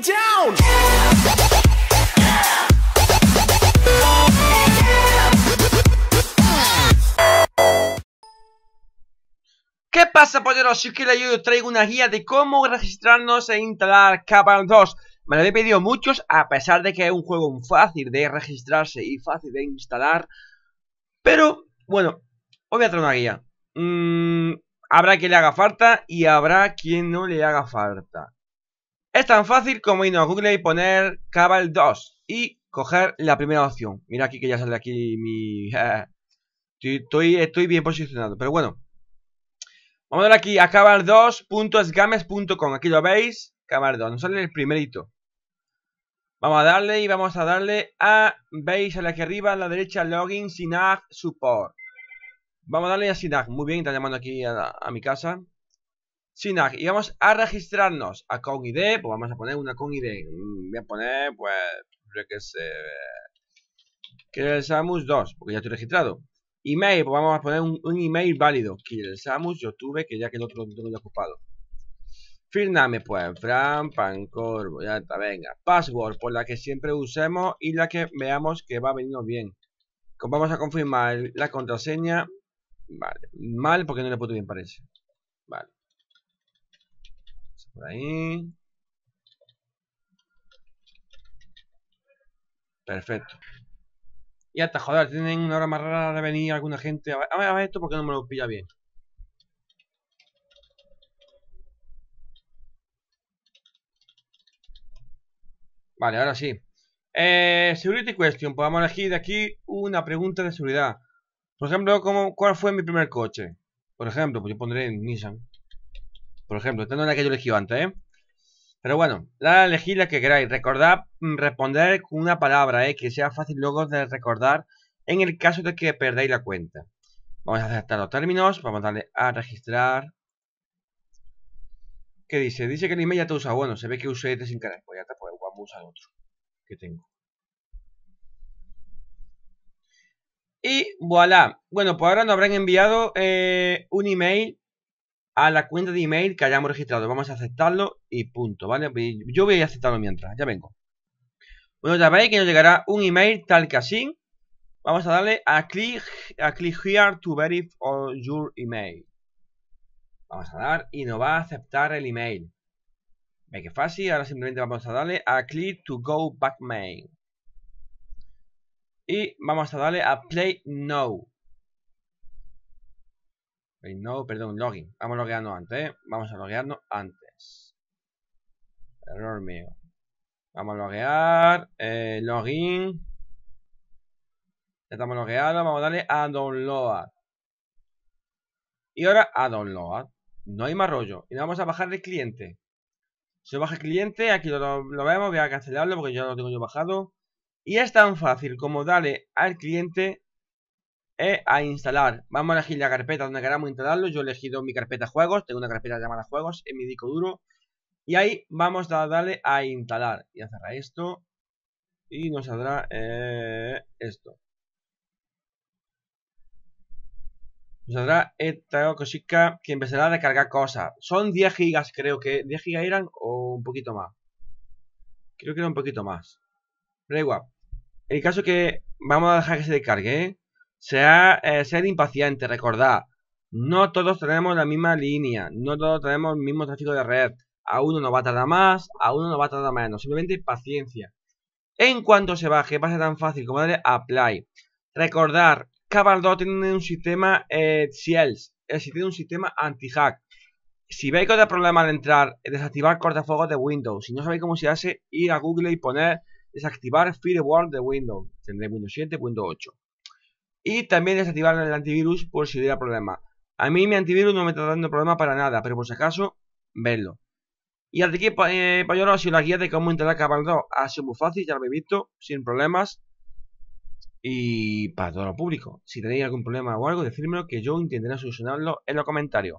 down. ¿Qué pasa, polleros? Si que yo traigo una guía de cómo registrarnos e instalar Capcom 2. Me lo he pedido muchos, a pesar de que es un juego fácil de registrarse y fácil de instalar. Pero, bueno, os voy a traer una guía. Mm, habrá quien le haga falta y habrá quien no le haga falta tan fácil como ir a Google y poner Cabal 2 y coger la primera opción. Mira aquí que ya sale aquí mi... Eh, estoy, estoy bien posicionado, pero bueno. Vamos a ver aquí a cabal2.sgames.com. Aquí lo veis, cabal 2. Nos sale el primerito. Vamos a darle y vamos a darle a... Veis a la que arriba, a la derecha, login, sinag, support. Vamos a darle a sinag. Muy bien, está llamando aquí a mi casa. Sinag y vamos a registrarnos a con ID, pues vamos a poner una con ID, mm, voy a poner, pues, yo que sé, Samus 2, porque ya estoy registrado. Email, pues vamos a poner un, email válido, el Samus, yo tuve, que ya que el otro lo ocupado. Firmame, pues, Fran Pancorvo, ya está, venga. Password, por pues, la que siempre usemos y la que veamos que va a venirnos bien. Vamos a confirmar la contraseña. Vale, mal porque no le puedo bien, parece. Vale. Por ahí. Perfecto. Y hasta, joder, tienen una hora más rara de venir alguna gente. A ver, esto porque no me lo pilla bien. Vale, ahora sí. Eh, security question. Podemos elegir de aquí una pregunta de seguridad. Por ejemplo, como ¿cuál fue mi primer coche? Por ejemplo, pues yo pondré Nissan. Por ejemplo, esta no es la que yo elegí antes, ¿eh? Pero bueno, la elegí la que queráis. Recordad mm, responder con una palabra, ¿eh? Que sea fácil luego de recordar en el caso de que perdáis la cuenta. Vamos a aceptar los términos. Vamos a darle a registrar. ¿Qué dice? Dice que el email ya te usa. Bueno, se ve que usé este sin querer. Pues ya te puedo vamos a usar otro que tengo. Y voilà. Bueno, pues ahora nos habrán enviado eh, un email a la cuenta de email que hayamos registrado. Vamos a aceptarlo y punto, ¿vale? Yo voy a aceptarlo mientras, ya vengo. Bueno, ya veis que nos llegará un email tal que así. Vamos a darle a click, a click here to verify your email. Vamos a dar y nos va a aceptar el email. Ve que fácil, ahora simplemente vamos a darle a click to go back mail. Y vamos a darle a play now no, perdón, login. Vamos a loguearnos antes, ¿eh? Vamos a loguearnos antes. Error mío. Vamos a loguear. Eh, login. Ya estamos logueados. Vamos a darle a download. Y ahora a download. No hay más rollo. Y vamos a bajar de cliente. Se baja el cliente. Aquí lo, lo vemos. Voy a cancelarlo porque ya lo tengo yo bajado. Y es tan fácil como darle al cliente eh, a instalar. Vamos a elegir la carpeta donde queramos instalarlo. Yo he elegido mi carpeta juegos, tengo una carpeta llamada juegos en mi disco duro. Y ahí vamos a darle a instalar. Y a cerrar esto. Y nos saldrá eh, esto. Nos saldrá esta cosita que empezará a descargar cosas. Son 10 gigas, creo que. 10 gigas eran o un poquito más. Creo que era un poquito más. Pero igual. El caso que vamos a dejar que se descargue, ¿eh? Sea, eh, ser impaciente, recordad. No todos tenemos la misma línea, no todos tenemos el mismo tráfico de red. A uno no va a tardar más, a uno no va a tardar menos. Simplemente paciencia. En cuanto se baje, va a ser tan fácil como darle apply. Recordar, Cabaldo tiene un sistema eh, Ciels, es un sistema anti-hack. Si veis que os da problema al entrar, eh, desactivar cortafuegos de Windows. Si no sabéis cómo se hace, ir a Google y poner desactivar firewall de Windows. Tendré Windows 7, Windows 8. Y también desactivar el antivirus por si hubiera problema. A mí mi antivirus no me está dando problema para nada, pero por si acaso, verlo. Y hasta aquí, eh, ha sido la guía de cómo instalar Cabaldo. Ha sido muy fácil, ya lo habéis visto, sin problemas. Y para todo lo público. Si tenéis algún problema o algo, decírmelo que yo intentaré solucionarlo en los comentarios.